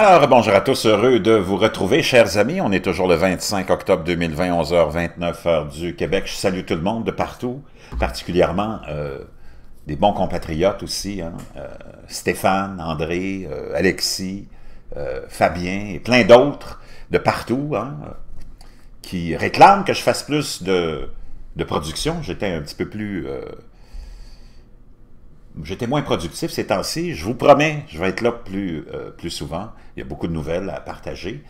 Alors, bonjour à tous, heureux de vous retrouver, chers amis. On est toujours le 25 octobre 2020, 11h29 heure du Québec. Je salue tout le monde de partout, particulièrement euh, des bons compatriotes aussi, hein. euh, Stéphane, André, euh, Alexis, Fabien et plein d'autres de partout hein, qui réclament que je fasse plus de, de production. J'étais un petit peu plus j'étais moins productif ces temps-ci. Je vous promets, je vais être là plus, euh, plus souvent. Il y a beaucoup de nouvelles à partager.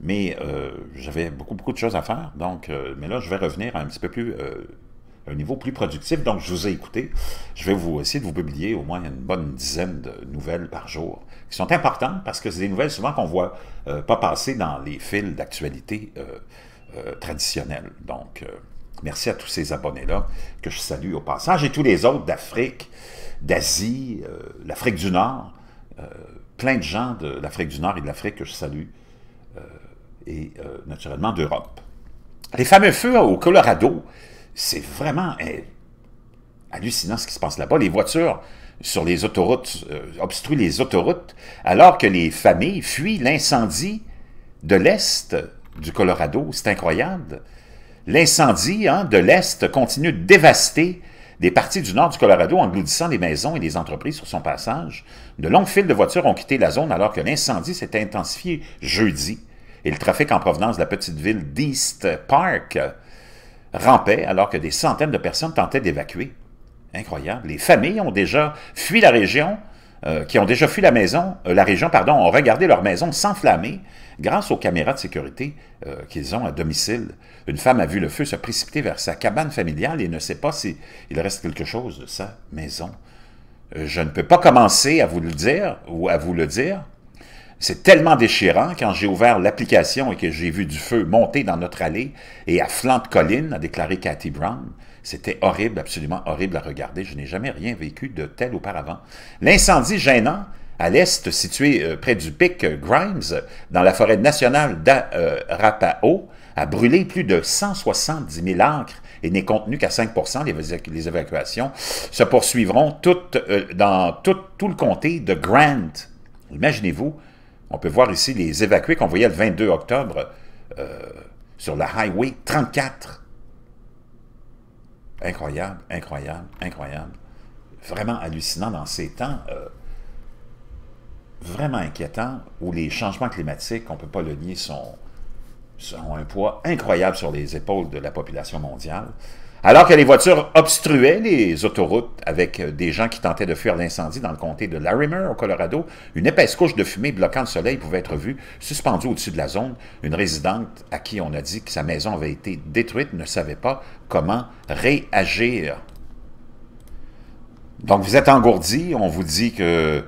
Mais euh, j'avais beaucoup, beaucoup de choses à faire. Donc, euh, mais là, je vais revenir à un petit peu plus un niveau plus productif. Donc, je vous ai écouté. Je vais vous essayer de vous publier au moins une bonne dizaine de nouvelles par jour, qui sont importantes parce que c'est des nouvelles souvent qu'on ne voit pas passer dans les fils d'actualité traditionnels. Donc, merci à tous ces abonnés-là que je salue au passage et tous les autres d'Afrique d'Asie, euh, l'Afrique du Nord, euh, plein de gens de l'Afrique du Nord et de l'Afrique que je salue, euh, et naturellement d'Europe. Les fameux feux au Colorado, c'est vraiment hallucinant ce qui se passe là-bas. Les voitures sur les autoroutes obstruent les autoroutes, alors que les familles fuient l'incendie de l'Est du Colorado. C'est incroyable. L'incendie hein, de l'Est continue de dévaster des parties du nord du Colorado engloutissant des maisons et des entreprises sur son passage. De longues files de voitures ont quitté la zone alors que l'incendie s'est intensifié jeudi et le trafic en provenance de la petite ville d'East Park rampait alors que des centaines de personnes tentaient d'évacuer. Incroyable. Les familles ont déjà fui la région euh, qui ont déjà fui la maison, euh, la région, pardon, ont regardé leur maison s'enflammer grâce aux caméras de sécurité euh, qu'ils ont à domicile. Une femme a vu le feu se précipiter vers sa cabane familiale et ne sait pas s'il reste quelque chose de sa maison. je ne peux pas commencer à vous le dire ou à vous le dire c'est tellement déchirant quand j'ai ouvert l'application et que j'ai vu du feu monter dans notre allée et à flanc de colline, a déclaré Cathy Brown. C'était horrible, absolument horrible à regarder. Je n'ai jamais rien vécu de tel auparavant. L'incendie gênant à l'est, situé euh, près du pic euh, Grimes, dans la forêt nationale d'Arapao, euh, a brûlé plus de 170 000 acres et n'est contenu qu'à 5 les, évacuations se poursuivront dans tout le comté de Grant. Imaginez-vous, on peut voir ici les évacués qu'on voyait le 22 octobre euh, sur la Highway 34. Incroyable, incroyable, incroyable. Vraiment hallucinant dans ces temps euh, vraiment inquiétants où les changements climatiques, qu'on ne peut pas le nier, sont, sont un poids incroyable sur les épaules de la population mondiale. Alors que les voitures obstruaient les autoroutes avec euh, des gens qui tentaient de fuir l'incendie dans le comté de Larimer, au Colorado, une épaisse couche de fumée bloquant le soleil pouvait être vue, suspendue au-dessus de la zone. Une résidente à qui on a dit que sa maison avait été détruite ne savait pas comment réagir. Donc vous êtes engourdi, on vous dit que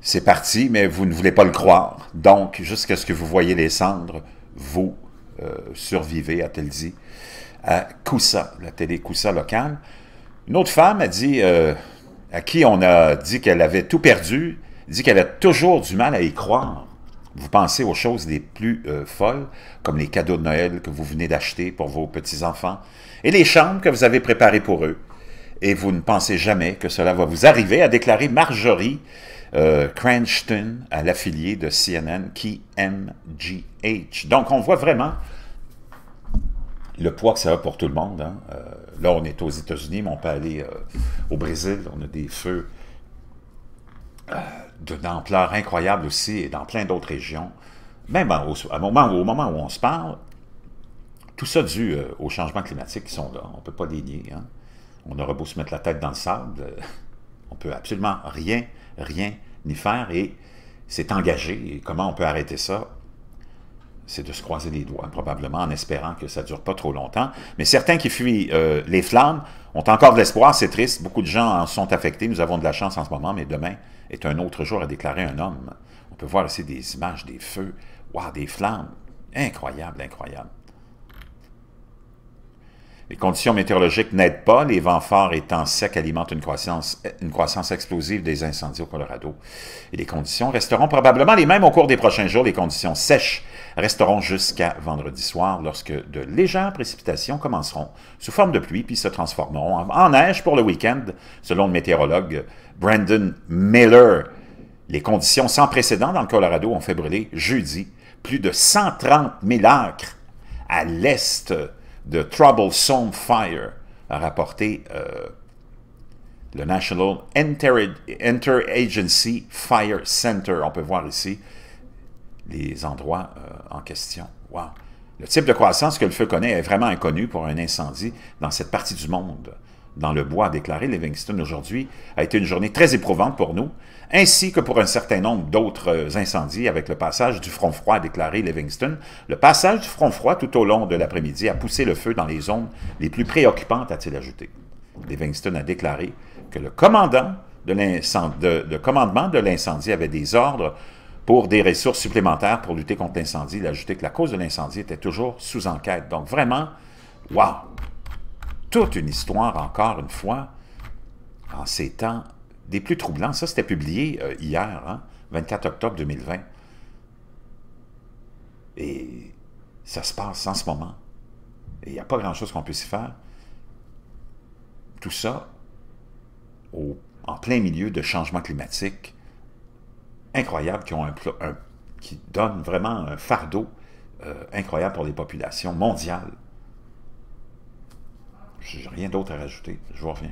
c'est parti, mais vous ne voulez pas le croire. Donc, jusqu'à ce que vous voyez les cendres, vous euh, survivez, a-t-elle dit à Coussa, la télé Coussa locale. Une autre femme a dit, euh, à qui on a dit qu'elle avait tout perdu, dit qu'elle a toujours du mal à y croire. Vous pensez aux choses les plus euh, folles, comme les cadeaux de Noël que vous venez d'acheter pour vos petits-enfants et les chambres que vous avez préparées pour eux. Et vous ne pensez jamais que cela va vous arriver, a déclaré Marjorie euh, Cranston à l'affilié de CNN, KMGH. Donc, on voit vraiment le poids que ça a pour tout le monde. Hein. Euh, là, on est aux États-Unis, mais on peut aller euh, au Brésil. On a des feux euh, d'ampleur incroyable aussi et dans plein d'autres régions. Même au, moment, où on se parle, tout ça dû aux changements climatiques qui sont là. On ne peut pas les nier. Hein. On aurait beau se mettre la tête dans le sable, on ne peut absolument rien, rien n'y faire. Et c'est engagé. comment on peut arrêter ça? c'est de se croiser les doigts, probablement, en espérant que ça ne dure pas trop longtemps. Mais certains qui fuient euh, les flammes ont encore de l'espoir, c'est triste, beaucoup de gens en sont affectés, nous avons de la chance en ce moment, mais demain est un autre jour à déclarer un homme. On peut voir aussi des images des feux, wow, des flammes, incroyable, incroyable. Les conditions météorologiques n'aident pas, les vents forts et temps secs alimentent une croissance, explosive des incendies au Colorado. Et les conditions resteront probablement les mêmes au cours des prochains jours. Les conditions sèches resteront jusqu'à vendredi soir lorsque de légères précipitations commenceront sous forme de pluie puis se transformeront en, en neige pour le week-end, selon le météorologue Brandon Miller. Les conditions sans précédent dans le Colorado ont fait brûler jeudi plus de 130 000 acres à l'est de Troublesome Fire, a rapporté euh, le National Interagency Fire Center. On peut voir ici les endroits euh, en question. Wow. Le type de croissance que le feu connaît est vraiment inconnu pour un incendie dans cette partie du monde dans le bois, a déclaré Livingston aujourd'hui, a été une journée très éprouvante pour nous, ainsi que pour un certain nombre d'autres euh, incendies avec le passage du front froid, a déclaré Livingston. Le passage du front froid tout au long de l'après-midi a poussé le feu dans les zones les plus préoccupantes, a-t-il ajouté. Livingston a déclaré que le commandant de, commandement de l'incendie avait des ordres pour des ressources supplémentaires pour lutter contre l'incendie. Il a ajouté que la cause de l'incendie était toujours sous enquête. Donc vraiment, waouh toute une histoire, encore une fois, en ces temps des plus troublants. Ça, c'était publié euh, hier, 24 hein, octobre 2020. Et ça se passe en ce moment. Et il n'y a pas grand-chose qu'on puisse y faire. Tout ça en plein milieu de changements climatiques incroyables qui, donnent vraiment un fardeau euh, incroyable pour les populations mondiales. J'ai rien d'autre à rajouter. Je vous rien.